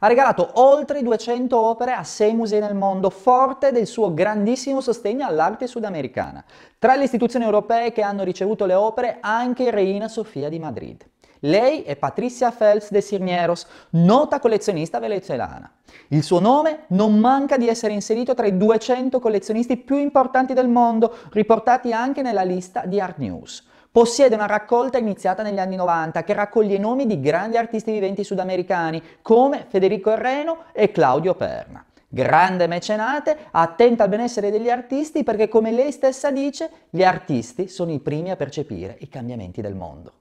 Ha regalato oltre 200 opere a 6 musei nel mondo, forte del suo grandissimo sostegno all'arte sudamericana. Tra le istituzioni europee che hanno ricevuto le opere anche Reina Sofia di Madrid. Lei è Patricia Phelps de Sirnieros, nota collezionista venezuelana. Il suo nome non manca di essere inserito tra i 200 collezionisti più importanti del mondo, riportati anche nella lista di Art News. Possiede una raccolta iniziata negli anni 90 che raccoglie i nomi di grandi artisti viventi sudamericani come Federico Herreno e Claudio Perna. Grande mecenate, attenta al benessere degli artisti perché come lei stessa dice, gli artisti sono i primi a percepire i cambiamenti del mondo.